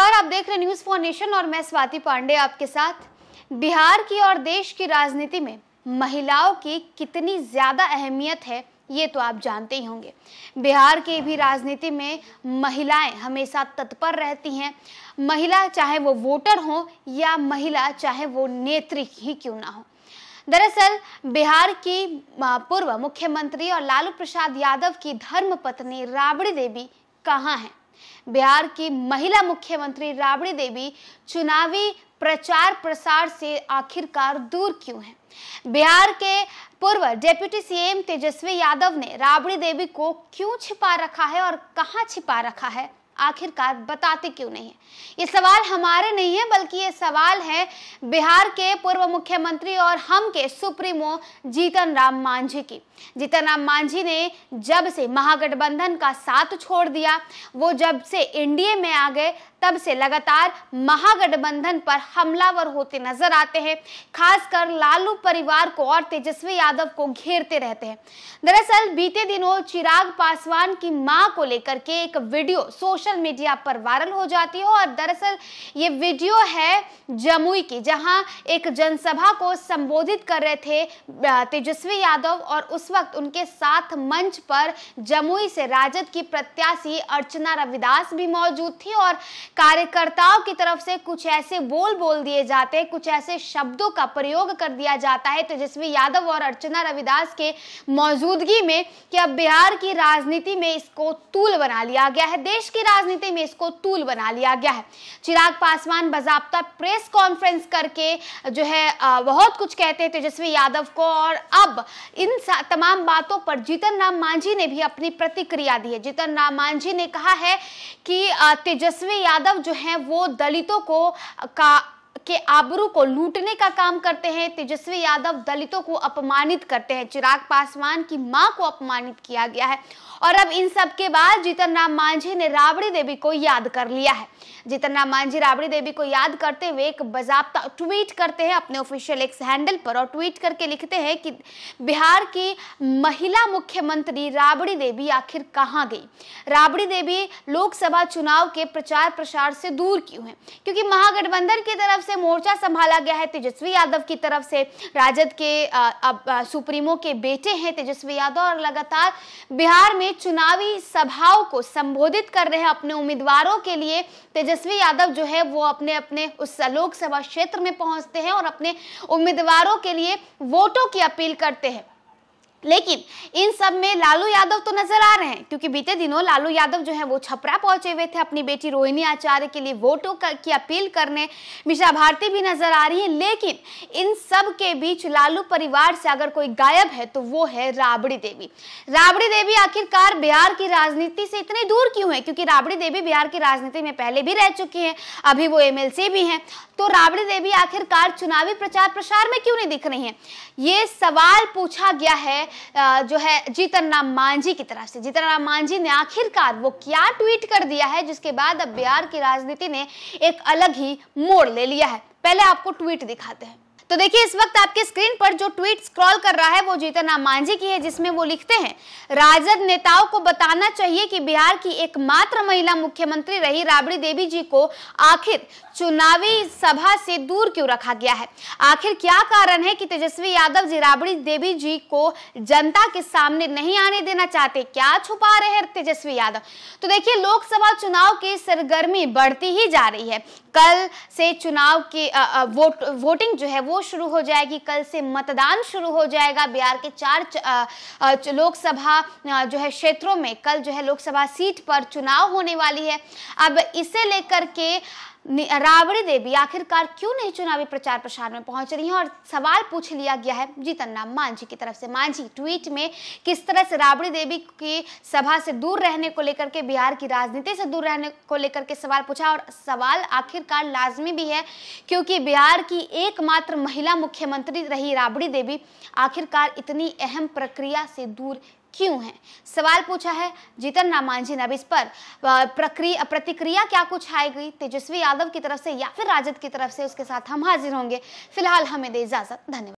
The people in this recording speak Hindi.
नमस्कार आप देख रहे न्यूज फॉर नेशन और मैं स्वाति पांडे आपके साथ बिहार की और देश की राजनीति में महिलाओं की कितनी ज्यादा अहमियत है ये तो आप जानते ही होंगे बिहार की भी राजनीति में महिलाएं हमेशा तत्पर रहती हैं महिला चाहे वो वोटर हो या महिला चाहे वो नेत्री ही क्यों ना हो दरअसल बिहार की पूर्व मुख्यमंत्री और लालू प्रसाद यादव की धर्म पत्नी राबड़ी देवी कहाँ हैं बिहार की महिला मुख्यमंत्री राबड़ी देवी चुनावी प्रचार प्रसार से आखिरकार दूर क्यों हैं? बिहार के पूर्व डेप्यूटी सीएम तेजस्वी यादव ने राबड़ी देवी को क्यों छिपा रखा है और कहां छिपा रखा है आखिरकार बताते क्यों नहीं है ये सवाल हमारे नहीं है बल्कि ये सवाल है बिहार के पूर्व मुख्यमंत्री और हम के सुप्रीमो जीतन राम मांझी की जीतन राम मांझी ने जब से महागठबंधन का साथ छोड़ दिया वो जब से एनडीए में आ गए तब से लगातार महागठबंधन पर हमलावर होते नजर आते हैं खासकर लालू परिवार को और तेजस्वी यादव को घेरते रहते हैं दरअसल बीते दिनों चिराग पासवान की मां को लेकर के एक वीडियो सोशल सोशल मीडिया पर वायरल हो जाती है और दरअसल ये वीडियो है जमुई की जहां एक जनसभा को संबोधित कर रहे थे तेजस्वी यादव और उस वक्त उनके साथ मंच पर जमुई से राजद की प्रत्याशी अर्चना रविदास भी मौजूद थी और कार्यकर्ताओं की तरफ से कुछ ऐसे बोल बोल दिए जाते कुछ ऐसे शब्दों का प्रयोग कर दिया जाता है तेजस्वी यादव और अर्चना रविदास के मौजूदगी में कि अब बिहार की राजनीति में इसको तूल बना लिया गया है देश की राजनीति में इसको तूल बना लिया गया है चिराग पासवान बजाबता प्रेस कॉन्फ्रेंस करके जो है बहुत कुछ कहते हैं तेजस्वी यादव को और अब इन तमाम बातों पर जीतन राम मांझी ने भी अपनी प्रतिक्रिया दी है जीतन राम मांझी ने कहा है कि तेजस्वी यादव जो है वो दलितों को का के आबरू को लूटने का काम करते हैं तेजस्वी यादव दलितों को अपमानित करते हैं चिराग पासवान की मां को अपमानित किया गया है और अब इन सब के बाद जीतन राम मांझी ने राबड़ी देवी को याद कर लिया है जीतन राम मांझी राबड़ी देवी को याद करते हुए एक बजाबता ट्वीट करते हैं अपने ऑफिशियल एक्स हैंडल पर और ट्वीट करके लिखते हैं कि बिहार की महिला मुख्यमंत्री राबड़ी देवी आखिर कहाँ गई राबड़ी देवी लोकसभा चुनाव के प्रचार प्रसार से दूर क्यों है क्योंकि महागठबंधन की तरफ से मोर्चा संभाला गया है तेजस्वी यादव की तरफ से राजद के अब सुप्रीमो के बेटे हैं तेजस्वी यादव और लगातार बिहार में चुनावी सभाओं को संबोधित कर रहे हैं अपने उम्मीदवारों के लिए तेजस्वी यादव जो है वो अपने अपने उस लोकसभा क्षेत्र में पहुंचते हैं और अपने उम्मीदवारों के लिए वोटों की अपील करते हैं लेकिन इन सब में लालू यादव तो नजर आ रहे हैं क्योंकि बीते दिनों लालू यादव जो है वो छपरा पहुंचे हुए थे अपनी बेटी रोहिणी आचार्य के लिए वोटों की अपील करने मिश्रा भारती भी नजर आ रही है लेकिन इन सब के बीच लालू परिवार से अगर कोई गायब है तो वो है राबड़ी देवी राबड़ी देवी आखिरकार बिहार की राजनीति से इतने दूर क्यों है क्योंकि राबड़ी देवी बिहार की राजनीति में पहले भी रह चुकी है अभी वो एम भी है तो राबड़ी देवी आखिरकार चुनावी प्रचार प्रसार में क्यों नहीं दिख रही है ये सवाल पूछा गया है जो है जीतन राम मांझी की तरफ से जीतन राम मांझी ने आखिरकार वो क्या ट्वीट कर दिया है जिसके बाद अब बिहार की राजनीति ने एक अलग ही मोड़ ले लिया है पहले आपको ट्वीट दिखाते हैं तो देखिए इस वक्त आपके स्क्रीन पर जो ट्वीट स्क्रॉल कर रहा है वो जीतन राम मांझी की है जिसमें वो लिखते हैं राजद नेताओं को बताना चाहिए कि बिहार की एकमात्र महिला मुख्यमंत्री रही राबड़ी देवी जी को आखिर चुनावी सभा से दूर क्यों रखा गया है आखिर क्या कारण है कि तेजस्वी यादव जी राबड़ी देवी जी को जनता के सामने नहीं आने देना चाहते क्या छुपा रहे हैं तेजस्वी यादव तो देखिए लोकसभा चुनाव की सरगर्मी बढ़ती ही जा रही है कल से चुनाव की वोट वोटिंग जो है वो शुरू हो जाएगी कल से मतदान शुरू हो जाएगा बिहार के चार लोकसभा जो है क्षेत्रों में कल जो है लोकसभा सीट पर चुनाव होने वाली है अब इसे लेकर के राबड़ी देवी आखिरकार क्यों नहीं चुनावी प्रचार प्रसार में पहुंच रही हैं और सवाल पूछ लिया गया है जीतन राम मांझी की तरफ से मांझी ट्वीट में किस तरह से राबड़ी देवी की सभा से दूर रहने को लेकर के बिहार की राजनीति से दूर रहने को लेकर के सवाल पूछा और सवाल आखिरकार लाजमी भी है क्योंकि बिहार की एकमात्र महिला मुख्यमंत्री रही राबड़ी देवी आखिरकार इतनी अहम प्रक्रिया से दूर क्यों है सवाल पूछा है जीतन राम मांझी ने अब इस पर प्रक्रिया प्रतिक्रिया क्या कुछ आएगी तेजस्वी यादव की तरफ से या फिर राजद की तरफ से उसके साथ हम हाजिर होंगे फिलहाल हमें दे इजाजत धन्यवाद